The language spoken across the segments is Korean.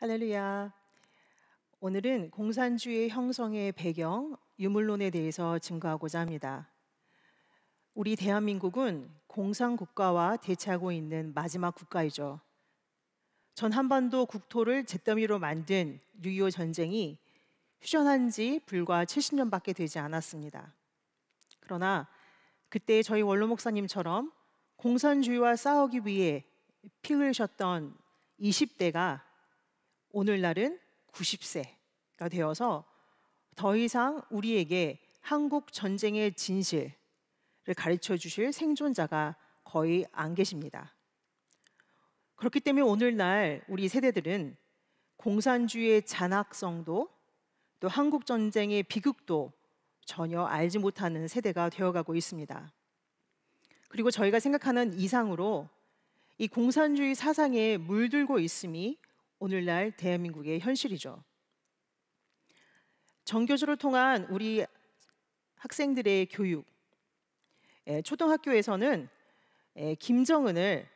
할렐루야. 오늘은 공산주의 형성의 배경, 유물론에 대해서 증거하고자 합니다. 우리 대한민국은 공산국가와 대치하고 있는 마지막 국가이죠. 전 한반도 국토를 잿더미로 만든 6.25 전쟁이 휴전한 지 불과 70년밖에 되지 않았습니다. 그러나 그때 저희 원로 목사님처럼 공산주의와 싸우기 위해 피 흘리셨던 20대가 오늘날은 90세가 되어서 더 이상 우리에게 한국 전쟁의 진실을 가르쳐 주실 생존자가 거의 안 계십니다. 그렇기 때문에 오늘날 우리 세대들은 공산주의의 잔악성도 또 한국 전쟁의 비극도 전혀 알지 못하는 세대가 되어가고 있습니다. 그리고 저희가 생각하는 이상으로 이 공산주의 사상에 물들고 있음이 오늘날 대한민국의 현실이죠. 정교조를 통한 우리 학생들의 교육, 예, 초등학교에서는 예, 김정은을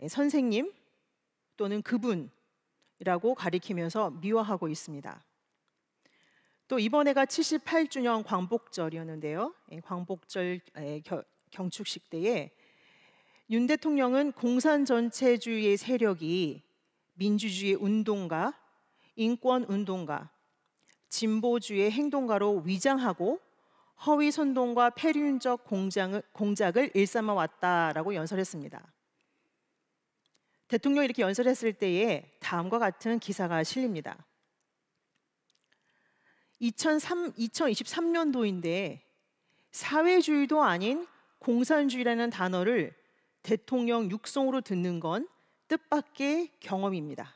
예, 선생님 또는 그분이라고 가리키면서 미화하고 있습니다. 또 이번 해가 78주년 광복절이었는데요. 광복절 경축식 때에 윤 대통령은 공산 전체주의 의 세력이 민주주의 운동가, 인권 운동가, 진보주의 행동가로 위장하고 허위 선동과 폐륜적 공작을, 공작을 일삼아 왔다라고 연설했습니다. 대통령이 이렇게 연설했을 때에 다음과 같은 기사가 실립니다. 2003, 2023년도인데 사회주의도 아닌 공산주의라는 단어를 대통령 육성으로 듣는 건 뜻밖의 경험입니다.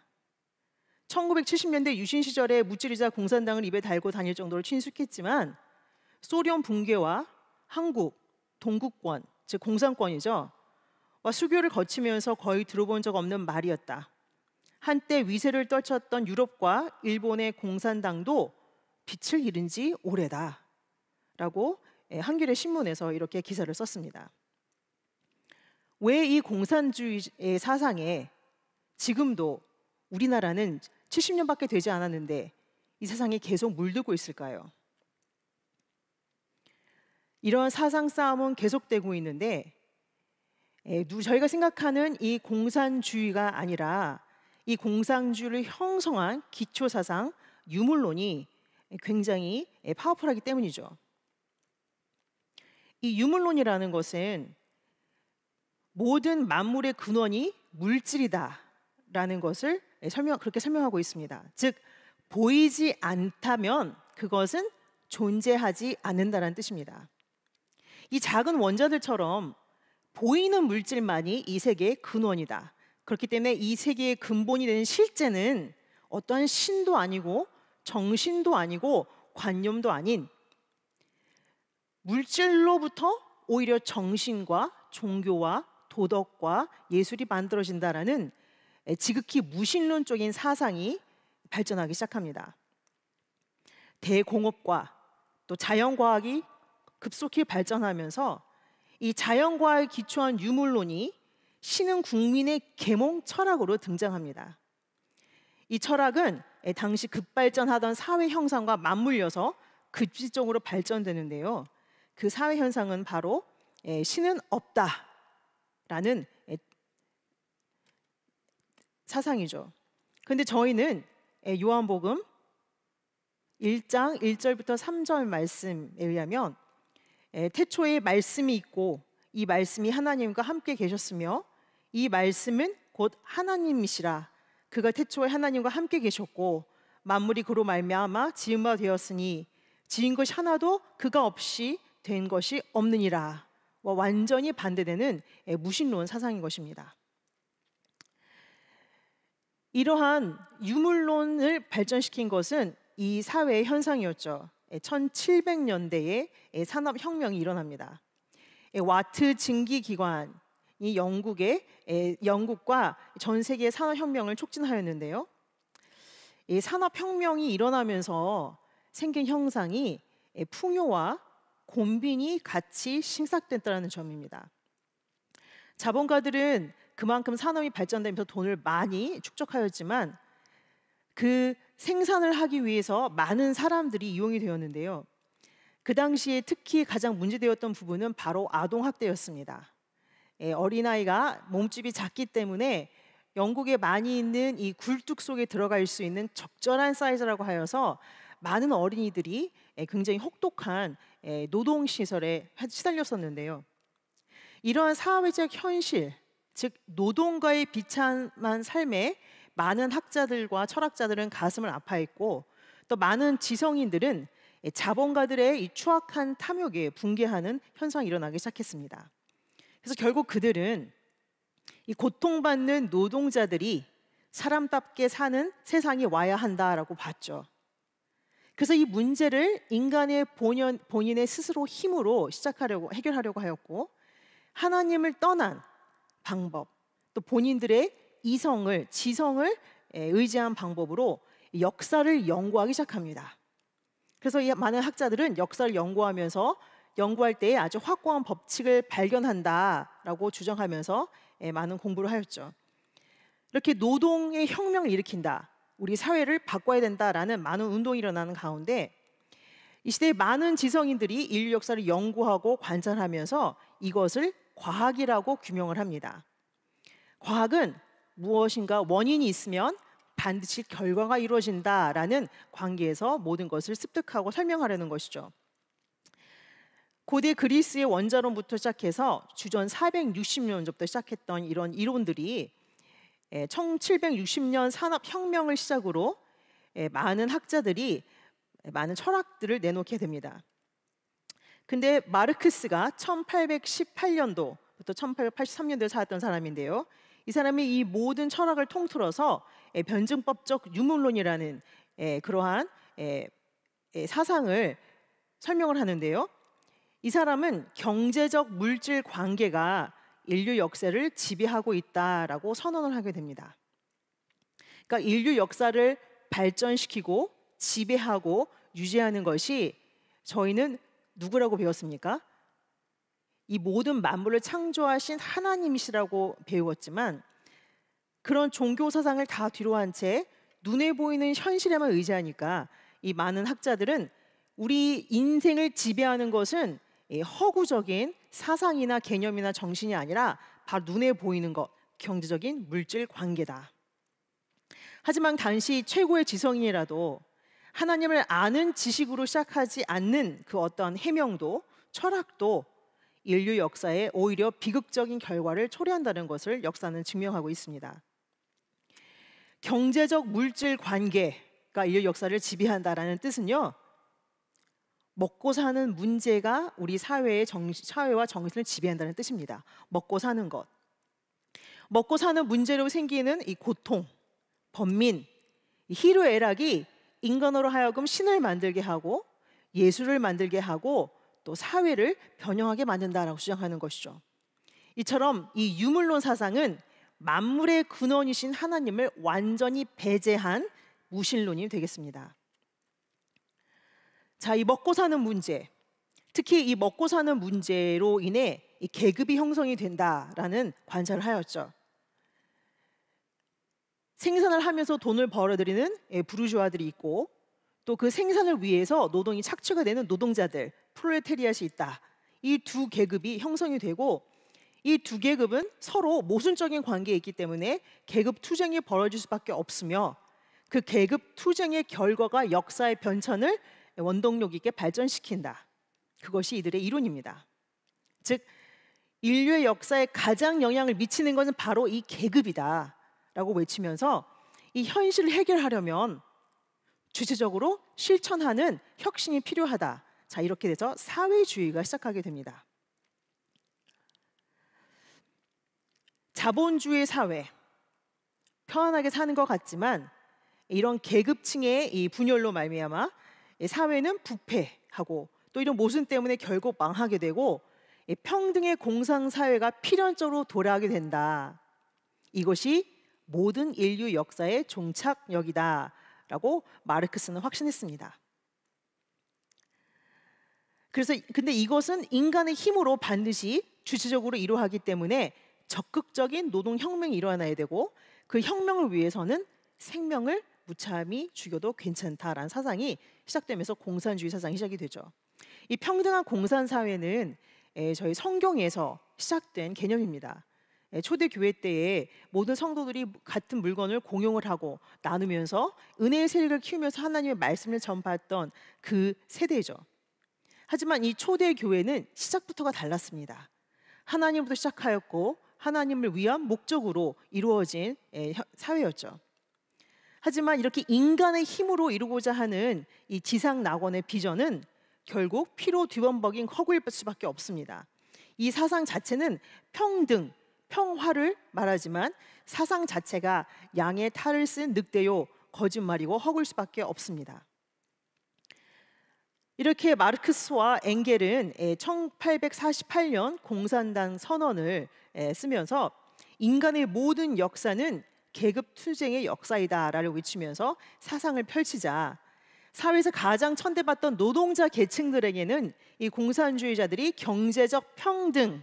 1970년대 유신 시절에 무찌르자 공산당을 입에 달고 다닐 정도로 친숙했지만 소련 붕괴와 한국, 동국권, 즉 공산권이죠. 와 수교를 거치면서 거의 들어본 적 없는 말이었다. 한때 위세를 떨쳤던 유럽과 일본의 공산당도 빛을 잃은 지 오래다. 라고 예, 한겨레 신문에서 이렇게 기사를 썼습니다. 왜이 공산주의의 사상에 지금도 우리나라는 70년밖에 되지 않았는데 이 세상이 계속 물들고 있을까요? 이런 사상 싸움은 계속되고 있는데 예, 저희가 생각하는 이 공산주의가 아니라 이 공산주의를 형성한 기초 사상 유물론이 굉장히 예, 파워풀하기 때문이죠. 이 유물론이라는 것은 모든 만물의 근원이 물질이다라는 것을 설명 그렇게 설명하고 있습니다. 즉 보이지 않다면 그것은 존재하지 않는다라는 뜻입니다. 이 작은 원자들처럼 보이는 물질만이 이 세계의 근원이다. 그렇기 때문에 이 세계의 근본이 되는 실제는 어떠한 신도 아니고 정신도 아니고 관념도 아닌 물질로부터 오히려 정신과 종교와 도덕과 예술이 만들어진다라는 지극히 무신론적인 사상이 발전하기 시작합니다. 대공업과 또 자연과학이 급속히 발전하면서 이 자연과학에 기초한 유물론이 신은 국민의 계몽 철학으로 등장합니다. 이 철학은 당시 급발전하던 사회 형상과 맞물려서 급진적으로 발전되는데요. 그 사회 현상은 바로 신은 없다 라는 사상이죠. 근데 저희는 예, 요한복음 1장 1절부터 3절 말씀에 의하면 예, 태초에 말씀이 있고 이 말씀이 하나님과 함께 계셨으며 이 말씀은 곧 하나님이시라 그가 태초에 하나님과 함께 계셨고 만물이 그로 말미암아 지은 바 되었으니 지은 것이 하나도 그가 없이 된 것이 없느니라 뭐 완전히 반대되는 예, 무신론 사상인 것입니다. 이러한 유물론을 발전시킨 것은 이 사회의 현상이었죠. 1700년대에 예, 예, 산업혁명이 일어납니다. 와트 증기기관이 영국의 영국과 전 세계 산업혁명을 촉진하였는데요. 산업혁명이 일어나면서 생긴 형상이 풍요와 곰빈이 같이 신삭됐다는 점입니다. 자본가들은 그만큼 산업이 발전되면서 돈을 많이 축적하였지만 그 생산을 하기 위해서 많은 사람들이 이용이 되었는데요. 그 당시에 특히 가장 문제되었던 부분은 바로 아동 학대였습니다. 예, 어린아이가 몸집이 작기 때문에 영국에 많이 있는 이 굴뚝 속에 들어갈 수 있는 적절한 사이즈라고 하여서 많은 어린이들이 예, 굉장히 혹독한 예, 노동 시설에 시달렸었는데요. 이러한 사회적 현실, 즉 노동과의 비참한 삶에 많은 학자들과 철학자들은 가슴을 아파했고 또 많은 지성인들은 예, 자본가들의 이 추악한 탐욕에 붕괴하는 현상이 일어나기 시작했습니다. 그래서 결국 그들은 이 고통받는 노동자들이 사람답게 사는 세상이 와야 한다라고 봤죠. 그래서 이 문제를 인간의 본연, 본인의 스스로 힘으로 시작하려고 해결하려고 하였고 하나님을 떠난 방법 또 본인들의 이성을 지성을 예, 의지한 방법으로 역사를 연구하기 시작합니다. 그래서 많은 학자들은 역사를 연구하면서 연구할 때에 아주 확고한 법칙을 발견한다라고 주장하면서 예, 많은 공부를 하였죠. 이렇게 노동의 혁명을 일으킨다. 우리 사회를 바꿔야 된다라는 많은 운동이 일어나는 가운데 이 시대에 많은 지성인들이 인류 역사를 연구하고 관찰하면서 이것을 과학이라고 규명을 합니다. 과학은 무엇인가 원인이 있으면 반드시 결과가 이루어진다라는 관계에서 모든 것을 습득하고 설명하려는 것이죠. 고대 그리스의 원자론부터 시작해서 주전 460년 전부터 시작했던 이런 이론들이 1760년 예, 산업혁명을 시작으로 예, 많은 학자들이 예, 많은 철학들을 내놓게 됩니다. 근데 마르크스가 1818년도부터 1883년도에 살았던 사람인데요. 이 사람이 이 모든 철학을 통틀어서 변증법적 유물론이라는 그러한 사상을 설명을 하는데요. 이 사람은 경제적 물질 관계가 인류 역사를 지배하고 있다라고 선언을 하게 됩니다. 그러니까 인류 역사를 발전시키고 지배하고 유지하는 것이 저희는 누구라고 배웠습니까? 이 모든 만물을 창조하신 하나님이시라고 배우지만 그런 종교 사상을 다 뒤로한 채 눈에 보이는 현실에만 의지하니까 이 많은 학자들은 우리 인생을 지배하는 것은 허구적인 사상이나 개념이나 정신이 아니라 바로 눈에 보이는 것, 경제적인 물질 관계다. 하지만 당시 최고의 지성인이라도 하나님을 아는 지식으로 시작하지 않는 그 어떤 해명도 철학도 인류 역사에 오히려 비극적인 결과를 초래한다는 것을 역사는 증명하고 있습니다. 경제적 물질 관계가 인류 역사를 지배한다라는 뜻은요. 먹고 사는 문제가 우리 사회의 정, 사회와 정신을 지배한다는 뜻입니다. 먹고 사는 것. 먹고 사는 문제로 생기는 이 고통, 번민, 희로애락이 인간으로 하여금 신을 만들게 하고 예술을 만들게 하고 또 사회를 변형하게 만든다라고 주장하는 것이죠. 이처럼 이 유물론 사상은 만물의 근원이신 하나님을 완전히 배제한 무신론이 되겠습니다. 자, 이 먹고 사는 문제. 특히 이 먹고 사는 문제로 인해 이 계급이 형성이 된다라는 관찰을 하였죠. 생산을 하면서 돈을 벌어들이는 예, 부르주아들이 있고 또 그 생산을 위해서 노동이 착취가 되는 노동자들, 프롤레테리앗이 있다. 이 두 계급이 형성이 되고 이 두 계급은 서로 모순적인 관계에 있기 때문에 계급 투쟁이 벌어질 수밖에 없으며 그 계급 투쟁의 결과가 역사의 변천을 예, 원동력 있게 발전시킨다. 그것이 이들의 이론입니다. 즉 인류의 역사에 가장 영향을 미치는 것은 바로 이 계급이다라고 외치면서 이 현실을 해결하려면 주체적으로 실천하는 혁신이 필요하다. 자, 이렇게 돼서 사회주의가 시작하게 됩니다. 자본주의 사회. 편안하게 사는 것 같지만 이런 계급층의 이 분열로 말미암아 사회는 부패하고 또 이런 모순 때문에 결국 망하게 되고 평등의 공상 사회가 필연적으로 돌아가게 된다. 이것이 모든 인류 역사의 종착역이다라고 마르크스는 확신했습니다. 그래서 근데 이것은 인간의 힘으로 반드시 주체적으로 이루어하기 때문에 적극적인 노동 혁명이 일어나야 되고 그 혁명을 위해서는 생명을 무참히 죽여도 괜찮다라는 사상이 시작되면서 공산주의 사상이 시작이 되죠. 이 평등한 공산 사회는 저희 성경에서 시작된 개념입니다. 초대 교회 때에 모든 성도들이 같은 물건을 공용을 하고 나누면서 은혜의 세력을 키우면서 하나님의 말씀을 전파했던 그 세대죠. 하지만 이 초대 교회는 시작부터가 달랐습니다. 하나님부터 시작하였고 하나님을 위한 목적으로 이루어진 사회였죠. 하지만 이렇게 인간의 힘으로 이루고자 하는 이 지상 낙원의 비전은 결국 피로 뒤범벅인 허구일 수밖에 없습니다. 이 사상 자체는 평등, 평화를 말하지만 사상 자체가 양의 탈을 쓴 늑대요 거짓말이고 허구일 수밖에 없습니다. 이렇게 마르크스와 엥겔은 1848년 공산당 선언을 쓰면서 인간의 모든 역사는 계급 투쟁의 역사이다라고 외치면서 사상을 펼치자 사회에서 가장 천대받던 노동자 계층들에게는 이 공산주의자들이 경제적 평등을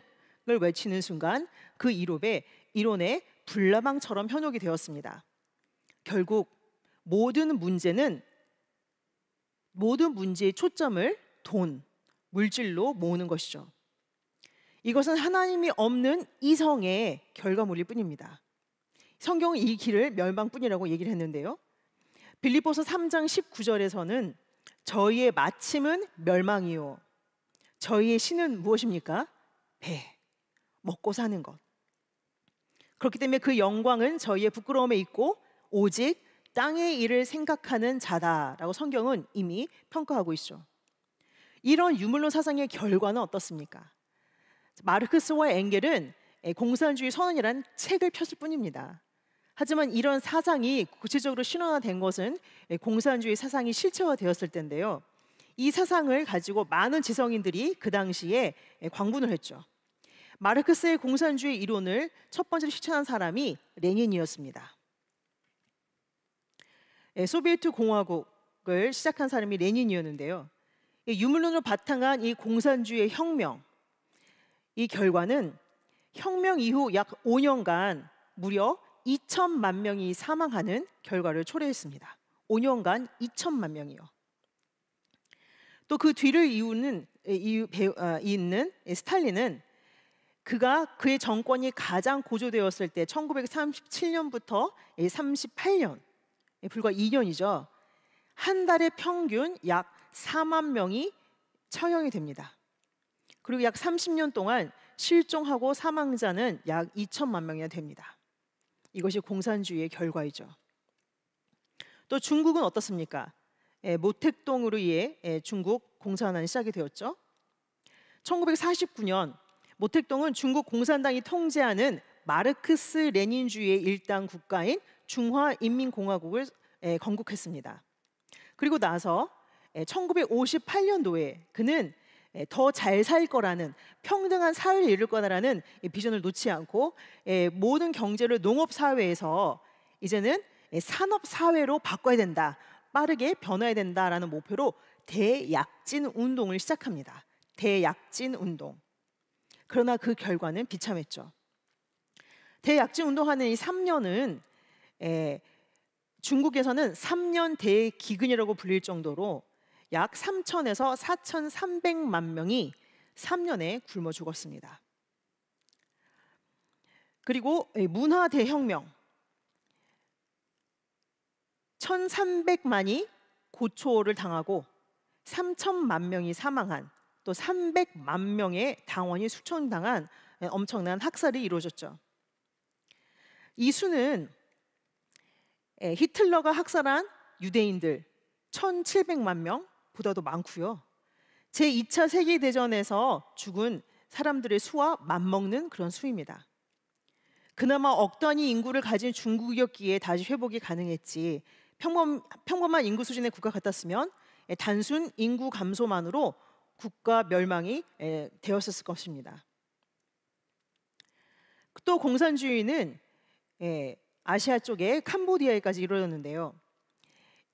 외치는 순간 그 이론에 이론에 불나방처럼 현혹이 되었습니다. 결국 모든 문제는 모든 문제의 초점을 돈, 물질로 모으는 것이죠. 이것은 하나님이 없는 이성의 결과물일 뿐입니다. 성경은 이 길을 멸망뿐이라고 얘기를 했는데요. 빌립보서 3장 19절에서는 저희의 마침은 멸망이요. 저희의 신은 무엇입니까? 배. 먹고 사는 것. 그렇기 때문에 그 영광은 저희의 부끄러움에 있고 오직 땅의 일을 생각하는 자다라고 성경은 이미 평가하고 있죠. 이런 유물론 사상의 결과는 어떻습니까? 마르크스와 앵겔은 공산주의 선언이란 책을 폈을 뿐입니다. 하지만 이런 사상이 구체적으로 신화화된 것은 예, 공산주의 사상이 실체화되었을 텐데요. 이 사상을 가지고 많은 지성인들이 그 당시에 예, 광분을 했죠. 마르크스의 공산주의 이론을 첫 번째로 실천한 사람이 레닌이었습니다. 예, 소비에트 공화국을 시작한 사람이 레닌이었는데요. 유물론을 바탕한 이 공산주의 혁명 이 결과는 혁명 이후 약 5년간 무려 2천만 명이 사망하는 결과를 초래했습니다. 5년간 2천만 명이요. 또 그 뒤를 이우는 이유, 배우, 아, 있는 스탈린은 그가 그의 정권이 가장 고조되었을 때 1937년부터 38년 불과 2년이죠. 한 달에 평균 약 4만 명이 처형이 됩니다. 그리고 약 30년 동안 실종하고 사망자는 약 2천만 명이나 됩니다. 이것이 공산주의의 결과이죠. 또 중국은 어떻습니까? 예, 모택동으로 인해 예, 중국 공산화는 시작이 되었죠. 1949년 모택동은 중국 공산당이 통제하는 마르크스 레닌주의의 일당 국가인 중화인민공화국을 예, 건국했습니다. 그리고 나서 1958년도에 그는 예, 더잘 살 거라는 평등한 사회를 이룰 거라는 비전을 놓지 않고 예, 모든 경제를 농업 사회에서 이제는 예, 산업 사회로 바꿔야 된다. 빠르게 변화해야 된다라는 목표로 대약진 운동을 시작합니다. 대약진 운동. 그러나 그 결과는 비참했죠. 대약진 운동하는 이 3년은 중국에서는 3년 대기근이라고 불릴 정도로 약 3천에서 4,300만 명이 3년에 굶어 죽었습니다. 그리고 문화 대혁명 1,300만이 고초를 당하고 3천만 명이 사망한 또 300만 명의 당원이 수청당한 예, 엄청난 학살이 이루어졌죠. 이 수는 예, 히틀러가 학살한 유대인들 1,700만 명, 보다도 많고요. 제2차 세계대전에서 죽은 사람들의 수와 맞먹는 그런 수입니다. 그나마 억 단위 인구를 가진 중국이었기에 다시 회복이 가능했지 평범, 평범한 인구 수준의 국가 같았으면 예, 단순 인구 감소만으로 국가 멸망이 예, 되었을 것입니다. 또 공산주의는 예, 아시아 쪽에 캄보디아에까지 이르렀는데요.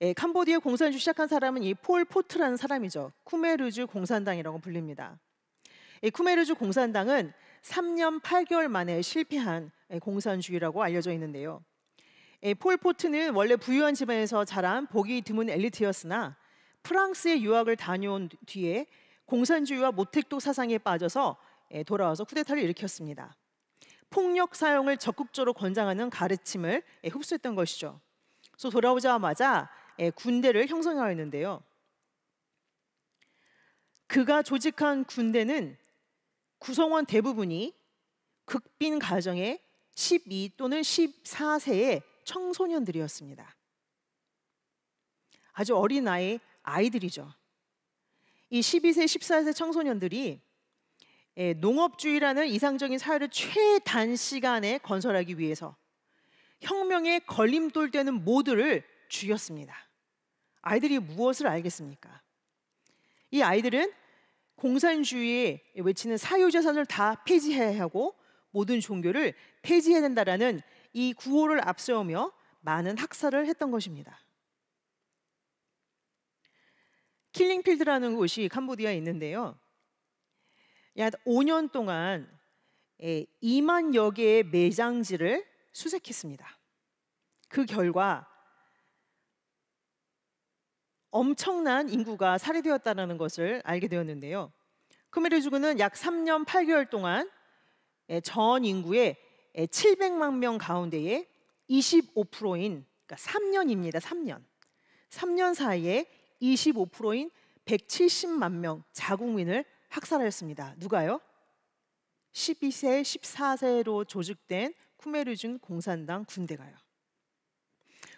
예, 캄보디아 공산주 의 시작한 사람은 이 폴 포트라는 사람이죠. 쿠메르주 공산당이라고 불립니다. 이 쿠메르주 공산당은 3년 8개월 만에 실패한 예, 공산주의라고 알려져 있는데요. 폴 포트는 원래 부유한 집안에서 자란 보기 드문 엘리트였으나 프랑스에 유학을 다녀온 뒤에 공산주의와 모택도 사상에 빠져서 예, 돌아와서 쿠데타를 일으켰습니다. 폭력 사용을 적극적으로 권장하는 가르침을 예, 흡수했던 것이죠. 그래서 돌아오자마자 예, 군대를 형성하였는데요. 그가 조직한 군대는 구성원 대부분이 극빈 가정의 12 또는 14세의 청소년들이었습니다. 아주 어린 나이 아이들이죠. 이 12세, 14세 청소년들이 예, 농업주의라는 이상적인 사회를 최단 시간에 건설하기 위해서 혁명의 걸림돌 되는 모두를 죽였습니다. 아이들이 무엇을 알겠습니까? 이 아이들은 공산주의에 외치는 사유재산을 다 폐지해야 하고 모든 종교를 폐지해야 된다라는 이 구호를 앞세우며 많은 학살을 했던 것입니다. 킬링필드라는 곳이 캄보디아에 있는데요. 약 5년 동안 2만여 예, 개의 매장지를 수색했습니다. 그 결과 엄청난 인구가 살해되었다는 것을 알게 되었는데요. 크메르주군은 약 3년 8개월 동안 예, 전 인구의 700만 예, 명 가운데에 25%인 그러니까 3년입니다. 3년. 3년 사이에 25%인 170만 명 자국민을 학살하였습니다. 누가요? 12세, 14세로 조직된 쿠메르중 공산당 군대가요.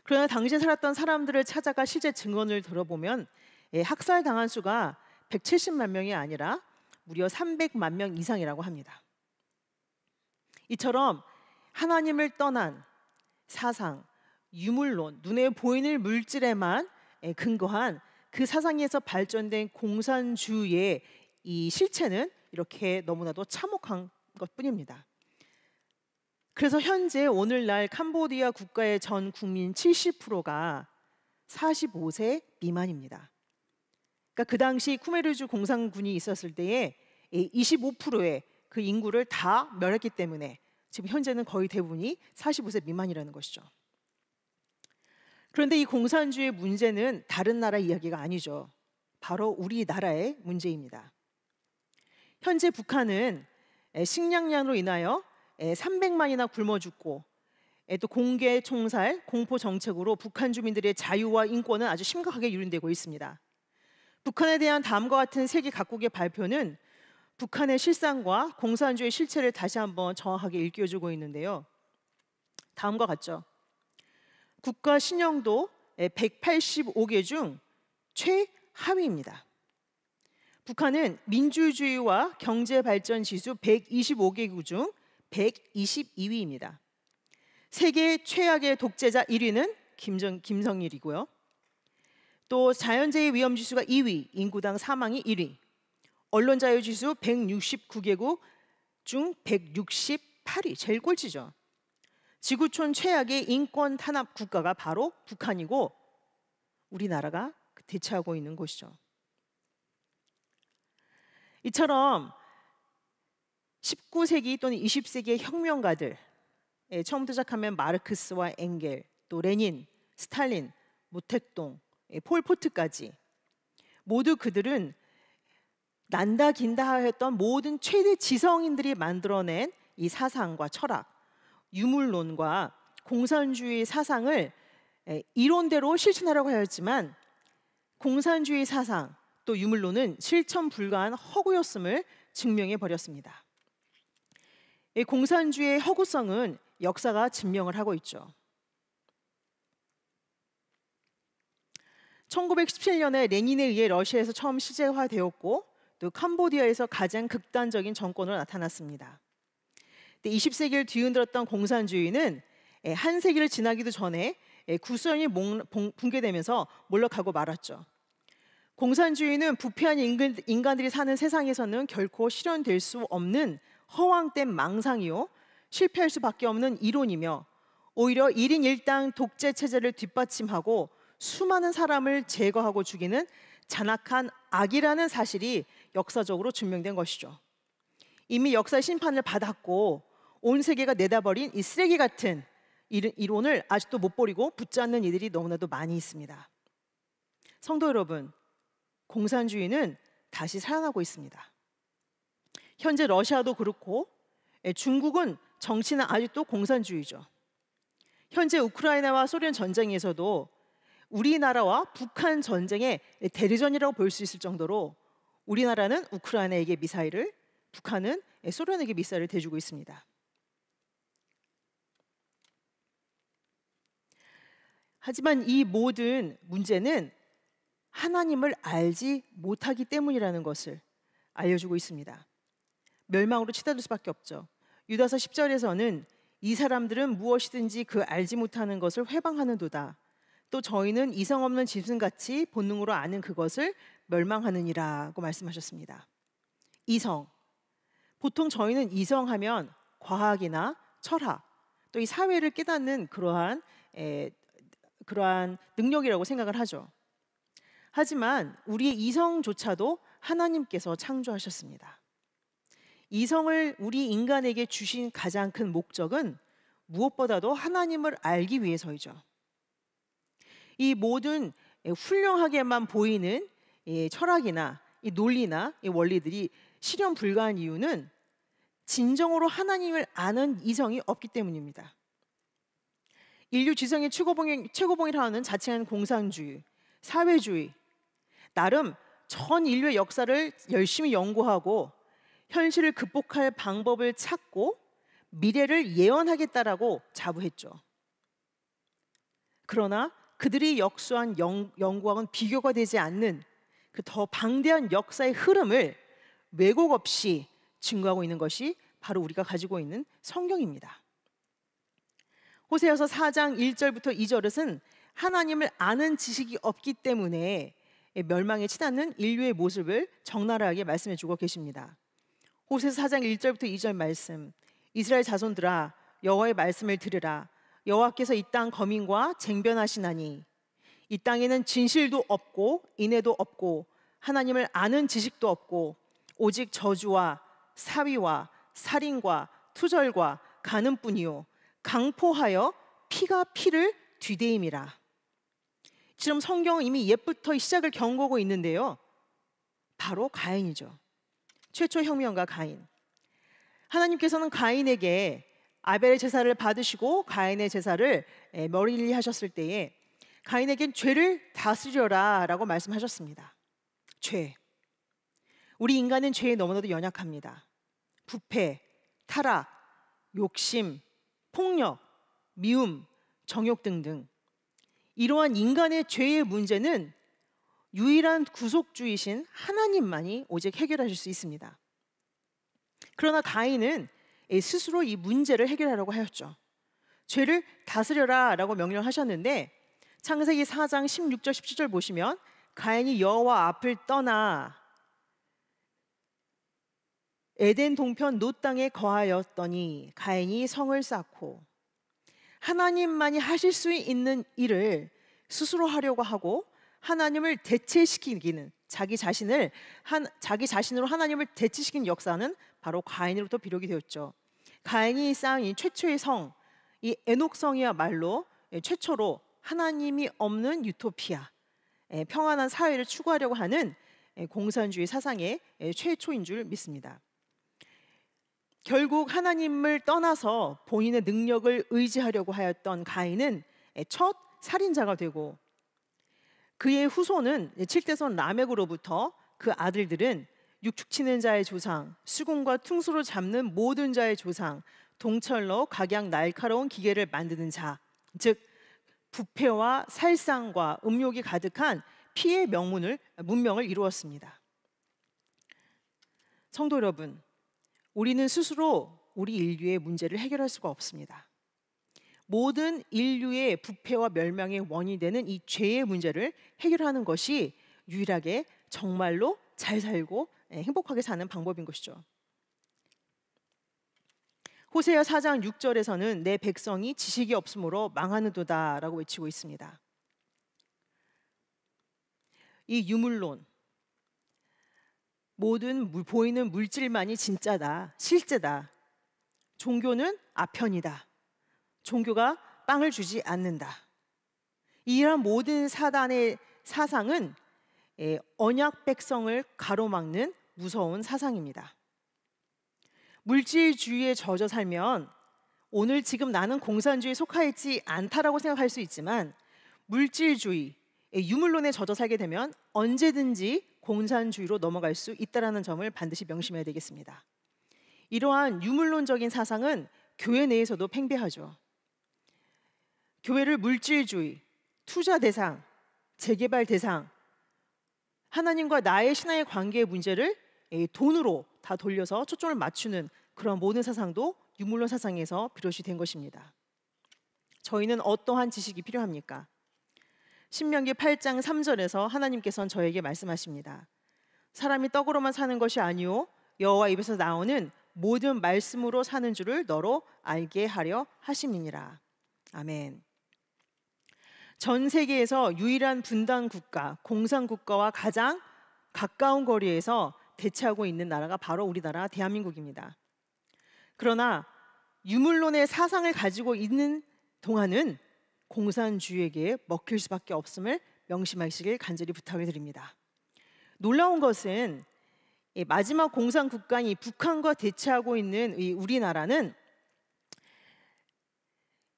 그러나 당시 살았던 사람들을 찾아가 실제 증언을 들어보면 예, 학살 당한 수가 170만 명이 아니라 무려 300만 명 이상이라고 합니다. 이처럼 하나님을 떠난 사상, 유물론, 눈에 보이는 물질에만 예, 근거한 그 사상에서 발전된 공산주의의 이 실체는 이렇게 너무나도 참혹한 것뿐입니다. 그래서 현재 오늘날 캄보디아 국가의 전 국민 70%가 45세 미만입니다. 그러니까 그 당시 쿠메르주 공산군이 있었을 때에 25%의 그 인구를 다 멸했기 때문에 지금 현재는 거의 대부분이 45세 미만이라는 것이죠. 그런데 이 공산주의 문제는 다른 나라 이야기가 아니죠. 바로 우리나라의 문제입니다. 현재 북한은 식량난으로 인하여 300만이나 굶어 죽고 또 공개 총살, 공포 정책으로 북한 주민들의 자유와 인권은 아주 심각하게 유린되고 있습니다. 북한에 대한 다음과 같은 세계 각국의 발표는 북한의 실상과 공산주의 실체를 다시 한번 정확하게 일깨워주고 있는데요. 다음과 같죠. 국가 신영도 185개 중 최하위입니다. 북한은 민주주의와 경제 발전 지수 125개국 중 122위입니다. 세계 최악의 독재자 1위는 김정, 김성일이고요. 또 자연재해 위험 지수가 2위, 인구당 사망이 1위. 언론 자유 지수 169개국 중 168위, 제일 꼴찌죠. 지구촌 최악의 인권 탄압 국가가 바로 북한이고 우리나라가 그 대체하고 있는 곳이죠 이처럼 19세기 또는 20세기의 혁명가들 예, 처음부터 시작하면 마르크스와 앵겔 또 레닌, 스탈린, 모택동, 예, 폴포트까지 모두 그들은 난다 긴다 하였던 모든 최대 지성인들이 만들어낸 이 사상과 철학, 유물론과 공산주의 사상을 예, 이론대로 실천하려고 하였지만 공산주의 사상 또 유물론은 실천 불가한 허구였음을 증명해 버렸습니다. 공산주의의 허구성은 역사가 증명을 하고 있죠. 1917년에 레닌에 의해 러시아에서 처음 시제화되었고 또 캄보디아에서 가장 극단적인 정권으로 나타났습니다. 20세기를 뒤흔들었던 공산주의는 예, 한 세기를 지나기도 전에 예, 구소련이 붕괴되면서 몰락하고 말았죠. 공산주의는 부패한 인간들이 사는 세상에서는 결코 실현될 수 없는 허황된 망상이요 실패할 수밖에 없는 이론이며 오히려 1인 1당 독재 체제를 뒷받침하고 수많은 사람을 제거하고 죽이는 잔악한 악이라는 사실이 역사적으로 증명된 것이죠. 이미 역사의 심판을 받았고 온 세계가 내다버린 이 쓰레기 같은 이론을 아직도 못 버리고 붙잡는 이들이 너무나도 많이 있습니다. 성도 여러분, 공산주의는 다시 살아나고 있습니다. 현재 러시아도 그렇고 예, 중국은 정치는 아직도 공산주의죠. 현재 우크라이나와 소련 전쟁에서도 우리나라와 북한 전쟁의 대리전이라고 볼 수 있을 정도로 우리나라는 우크라이나에게 미사일을 북한은 예, 소련에게 미사일을 대주고 있습니다. 하지만 이 모든 문제는 하나님을 알지 못하기 때문이라는 것을 알려주고 있습니다. 멸망으로 치닫을 수밖에 없죠. 유다서 10절에서는 이 사람들은 무엇이든지 그 알지 못하는 것을 회방하는도다. 또 저희는 이성 없는 짐승같이 본능으로 아는 그것을 멸망하느니라고 말씀하셨습니다. 이성. 보통 저희는 이성하면 과학이나 철학, 또 이 사회를 깨닫는 그러한 에, 그러한 능력이라고 생각을 하죠. 하지만 우리의 이성조차도 하나님께서 창조하셨습니다. 이성을 우리 인간에게 주신 가장 큰 목적은 무엇보다도 하나님을 알기 위해서이죠. 이 모든 훌륭하게만 보이는 철학이나 논리나 원리들이 실현 불가한 이유는 진정으로 하나님을 아는 이성이 없기 때문입니다. 인류 지성의 최고봉인, 최고봉이라는 자칭한 공산주의, 사회주의, 나름 전 인류의 역사를 열심히 연구하고 현실을 극복할 방법을 찾고 미래를 예언하겠다라고 자부했죠. 그러나 그들이 역수한 연구국은 비교가 되지 않는 그 더 방대한 역사의 흐름을 왜곡 없이 증거하고 있는 것이 바로 우리가 가지고 있는 성경입니다. 호세여서 4장 1절부터 2절은 하나님을 아는 지식이 없기 때문에 멸망에 치닫는 인류의 모습을 적나라하게 말씀해 주고 계십니다. 호세서 4장 1절부터 2절 말씀. 이스라엘 자손들아 여호와의 말씀을 들으라. 여호와께서 이 땅 거민과 쟁변하시나니 이 땅에는 진실도 없고 인애도 없고 하나님을 아는 지식도 없고 오직 저주와 사위와 살인과 투절과 가는뿐이요 강포하여 피가 피를 뒤대임이라. 지금 성경은 이미 옛부터 시작을 경고하고 있는데요. 바로 가인이죠. 최초 혁명가 가인. 하나님께서는 가인에게 아벨의 제사를 받으시고 가인의 제사를 예, 머리리 하셨을 때에 가인에겐 죄를 다스려라라고 말씀하셨습니다. 죄. 우리 인간은 죄에 너무나도 연약합니다. 부패, 타락, 욕심, 폭력, 미움, 정욕 등등. 이러한 인간의 죄의 문제는 유일한 구속주이신 하나님만이 오직 해결하실 수 있습니다. 그러나 다인은 스스로 이 문제를 해결하려고 하였죠. 죄를 다스려라 라고 명령하셨는데 창세기 4장 16절 17절 보시면 가인이 여와 앞을 떠나 에덴 동편 노 땅에 거하였더니 가인이 성을 쌓고 하나님만이 하실 수 있는 일을 스스로 하려고 하고 하나님을 대체시키기는 자기 자신을 한, 자기 자신으로 하나님을 대체시킨 역사는 바로 가인으로부터 비록이 되었죠. 가인이 쌓은 이 최초의 성, 이 에녹성이야말로 예, 최초로 하나님이 없는 유토피아, 예, 평안한 사회를 추구하려고 하는 예, 공산주의 사상의 최초인 줄 믿습니다. 결국 하나님을 떠나서 본인의 능력을 의지하려고 하였던 가인은 첫 살인자가 되고 그의 후손은 7대손 라멕으로부터 그 아들들은 육축치는 자의 조상, 수금과 퉁소로 잡는 모든 자의 조상, 동철로 각양 날카로운 기계를 만드는 자, 즉 부패와 살상과 음욕이 가득한 피의 명문을 문명을 이루었습니다. 성도 여러분, 우리는 스스로 우리 인류의 문제를 해결할 수가 없습니다. 모든 인류의 부패와 멸망의 원인이 되는 이 죄의 문제를 해결하는 것이 유일하게 정말로 잘 살고 예, 행복하게 사는 방법인 것이죠. 호세아 4장 6절에서는 내 백성이 지식이 없으므로 망하는도다라고 외치고 있습니다. 이 유물론 모든 보이는 물질만이 진짜다, 실제다. 종교는 아편이다. 종교가 빵을 주지 않는다. 이러한 모든 사단의 사상은 예, 언약 백성을 가로막는 무서운 사상입니다. 물질주의에 젖어 살면 오늘 지금 나는 공산주의에 속하지 않다라고 생각할 수 있지만 물질주의, 예, 유물론에 젖어 살게 되면 언제든지 공산주의로 넘어갈 수 있다라는 점을 반드시 명심해야 되겠습니다. 이러한 유물론적인 사상은 교회 내에서도 팽배하죠. 교회를 물질주의, 투자 대상, 재개발 대상, 하나님과 나의 신앙의 관계의 문제를 돈으로 다 돌려서 초점을 맞추는 그런 모든 사상도 유물론 사상에서 비롯이 된 것입니다. 저희는 어떠한 지식이 필요합니까? 신명기 8장 3절에서 하나님께서는 저에게 말씀하십니다. 사람이 떡으로만 사는 것이 아니오 여호와 입에서 나오는 모든 말씀으로 사는 줄을 너로 알게 하려 하심이니라. 아멘. 전 세계에서 유일한 분단 국가, 공산 국가와 가장 가까운 거리에서 대치하고 있는 나라가 바로 우리나라 대한민국입니다. 그러나 유물론의 사상을 가지고 있는 동안은 공산주의에게 먹힐 수밖에 없음을 명심하시길 간절히 부탁을 드립니다. 놀라운 것은 마지막 공산국가인 북한과 대치하고 있는 우리나라는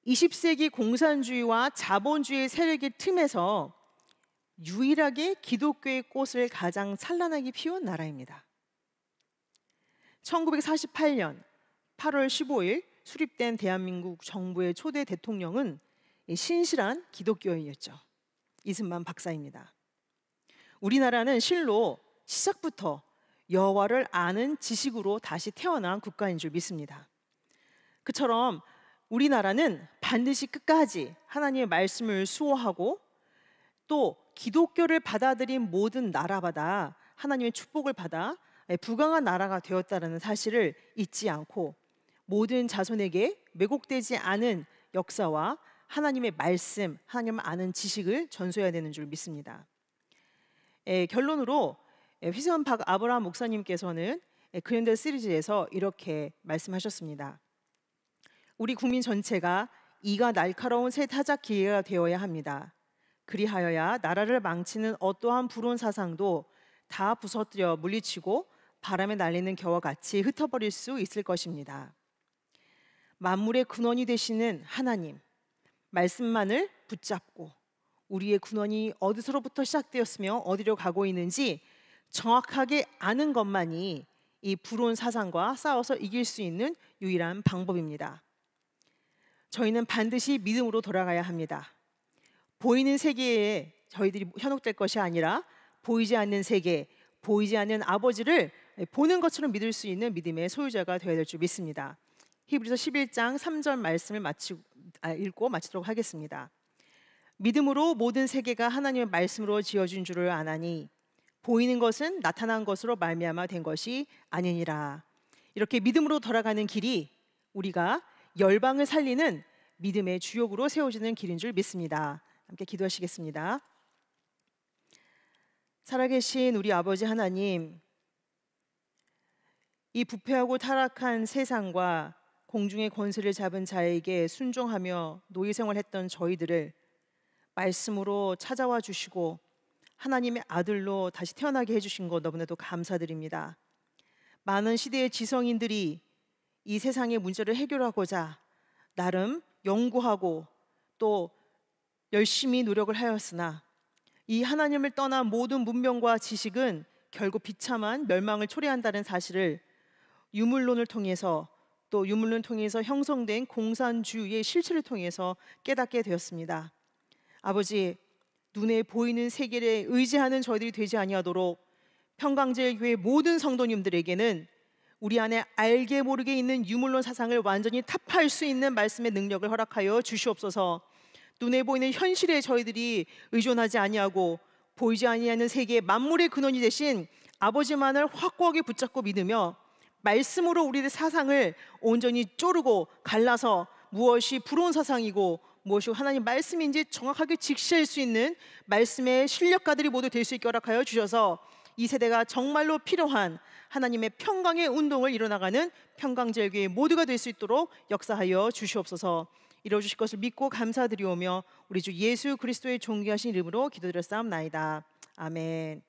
20세기 공산주의와 자본주의 세력의 틈에서 유일하게 기독교의 꽃을 가장 찬란하게 피운 나라입니다. 1948년 8월 15일 수립된 대한민국 정부의 초대 대통령은 신실한 기독교인이었죠. 이승만 박사입니다. 우리나라는 실로 시작부터 여호와를 아는 지식으로 다시 태어난 국가인 줄 믿습니다. 그처럼 우리나라는 반드시 끝까지 하나님의 말씀을 수호하고 또 기독교를 받아들인 모든 나라마다 하나님의 축복을 받아 예, 부강한 나라가 되었다는 사실을 잊지 않고 모든 자손에게 왜곡되지 않은 역사와 하나님의 말씀, 하나님을 아는 지식을 전수해야 되는 줄 믿습니다. 에, 예, 결론으로 예, 휘선 박 아브라함 목사님께서는 그랜드 시리즈에서 이렇게 말씀하셨습니다. 우리 국민 전체가 이가 날카로운 새타자 기회가 되어야 합니다. 그리하여야 나라를 망치는 어떠한 불온 사상도 다 부서뜨려 물리치고 바람에 날리는 겨와 같이 흩어버릴 수 있을 것입니다. 만물의 근원이 되시는 하나님, 말씀만을 붙잡고 우리의 근원이 어디서로부터 시작되었으며 어디로 가고 있는지 정확하게 아는 것만이 이 불온 사상과 싸워서 이길 수 있는 유일한 방법입니다. 저희는 반드시 믿음으로 돌아가야 합니다. 보이는 세계에 저희들이 현혹될 것이 아니라 보이지 않는 세계, 보이지 않는 아버지를 보는 것처럼 믿을 수 있는 믿음의 소유자가 되어야 될 줄 믿습니다. 히브리서 11장 3절 말씀을 마치 아, 읽고 마치도록 하겠습니다. 믿음으로 모든 세계가 하나님의 말씀으로 지어진 줄을 아나니 보이는 것은 나타난 것으로 말미암아 된 것이 아니니라. 이렇게 믿음으로 돌아가는 길이 우리가 열방을 살리는 믿음의 주역으로 세워지는 길인 줄 믿습니다. 함께 기도하시겠습니다. 살아계신 우리 아버지 하나님, 이 부패하고 타락한 세상과 공중의 권세를 잡은 자에게 순종하며 노예 생활했던 저희들을 말씀으로 찾아와 주시고 하나님의 아들로 다시 태어나게 해주신 것 너무나도 감사드립니다. 많은 시대의 지성인들이 이 세상의 문제를 해결하고자 나름 연구하고 또 열심히 노력을 하였으나 이 하나님을 떠난 모든 문명과 지식은 결국 비참한 멸망을 초래한다는 사실을 유물론을 통해서 또 유물론 을 통해서 형성된 공산주의의 실체를 통해서 깨닫게 되었습니다. 아버지 눈에 보이는 세계를 의지하는 저희들이 되지 아니하도록 평강제일교회 모든 성도님들에게는 우리 안에 알게 모르게 있는 유물론 사상을 완전히 타파할 수 있는 말씀의 능력을 허락하여 주시옵소서. 눈에 보이는 현실에 저희들이 의존하지 아니하고 보이지 아니하는 세계의 만물의 근원이 되신 아버지만을 확고하게 붙잡고 믿으며 말씀으로 우리의 사상을 온전히 쪼르고 갈라서 무엇이 부러운 사상이고 무엇이 하나님 말씀인지 정확하게 직시할 수 있는 말씀의 실력가들이 모두 될 수 있게 허락하여 주셔서 이 세대가 정말로 필요한 하나님의 평강의 운동을 일어나가는 평강제일교회 모두가 될 수 있도록 역사하여 주시옵소서. 이루어 주실 것을 믿고 감사드리오며 우리 주 예수 그리스도의 존귀하신 이름으로 기도드렸사옵나이다. 아멘.